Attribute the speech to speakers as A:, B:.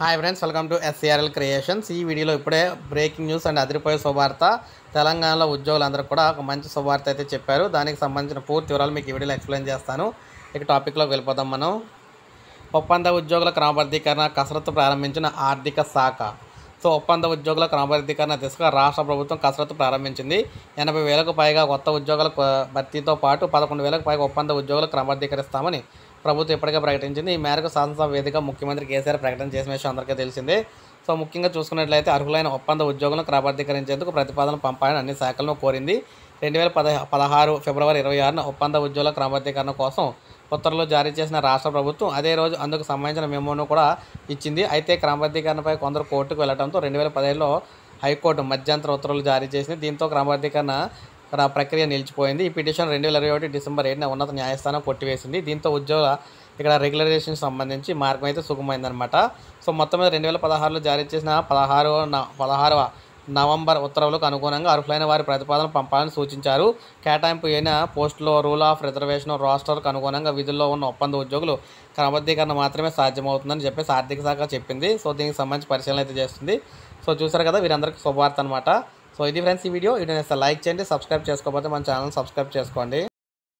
A: hi friends welcome to SCRL creations ఈ వీడియోలో ఇప్పుడే బ్రేకింగ్ న్యూస్ అండ్ అదిరిపోయే శుభార్త తెలంగాణలో ఉద్యోగులందరూ కూడా ఒక మంచి శుభార్త అయితే చెప్పారు దానికి సంబంధించిన పూర్తి వివరాలు మీకు ఈ వీడియోలో ఎక్స్ప్లెయిన్ చేస్తాను ఇక టాపిక్లోకి వెళ్ళిపోదాం మనం ఒప్పంద ఉద్యోగుల క్రమబద్ధీకరణ కసరత్తు ప్రారంభించిన ఆర్థిక శాఖ సో ఒప్పంద ఉద్యోగుల క్రమబద్ధీకరణ దిశగా రాష్ట్ర ప్రభుత్వం కసరత్తు ప్రారంభించింది ఎనభై వేలకు పైగా కొత్త ఉద్యోగుల భర్తీతో పాటు పదకొండు వేలకు పైగా ఒప్పంద ఉద్యోగులు క్రమబద్ధీకరిస్తామని ప్రభుత్వం ఇప్పటికే ప్రకటించింది ఈ మేరకు శాసనసభ వేదిక ముఖ్యమంత్రి కేసీఆర్ ప్రకటన చేసిన విషయం అందరికీ తెలిసిందే సో ముఖ్యంగా చూసుకున్నట్లయితే అర్హులైన ఒప్పంద ఉద్యోగులను క్రమబద్ధీకరించేందుకు ప్రతిపాదన పంపాలని అన్ని శాఖలను కోరింది రెండు వేల పదహారు ఫిబ్రవరి ఇరవై ఆరున ఒప్పంద ఉద్యోగుల క్రమబద్ధీకరణ కోసం ఉత్తర్వులు జారీ చేసిన రాష్ట్ర ప్రభుత్వం అదే రోజు అందుకు సంబంధించిన మెమోను కూడా ఇచ్చింది అయితే క్రమబద్ధీకరణపై కొందరు కోర్టుకు వెళ్లడంతో రెండు వేల పదిహేడులో హైకోర్టు మధ్యంతర ఉత్తర్వులు జారీ చేసింది దీంతో క్రమబద్ధీకరణ ఆ ప్రక్రియ నిలిచిపోయింది ఈ పిటిషన్ రెండు వేల ఇరవై ఒకటి డిసెంబర్ ఏడున ఉన్నత న్యాయస్థానం కొట్టివేసింది దీంతో ఉద్యోగ ఇక్కడ రెగ్యులరైజేషన్ సంబంధించి మార్గం అయితే సుగమైందనమాట సో మొత్తం మీద రెండు వేల పదహారులో జారీ చేసిన పదహారు పదహారవ నవంబర్ ఉత్తర్వులకు అనుగుణంగా అర్హులైన వారి ప్రతిపాదన పంపాలని సూచించారు కేటాయింపు అయిన పోస్టులో రూల్ ఆఫ్ రిజర్వేషన్ రోస్టర్కు అనుగుణంగా విధుల్లో ఉన్న ఒప్పంద ఉద్యోగులు క్రమబద్ధీకరణ మాత్రమే సాధ్యమవుతుందని చెప్పేసి ఆర్థిక శాఖ చెప్పింది సో దీనికి సంబంధించి పరిశీలన అయితే చేస్తుంది సో చూసారు కదా వీరందరికీ శుభవార్త అనమాట సో ఇది ఫ్రెండ్స్ ఈ వీడియో ఇటు లైక్ చేయండి సబ్స్క్రైబ్ చేసుకోకపోతే మన ఛానల్ సబ్స్క్రైబ్ చేసుకోండి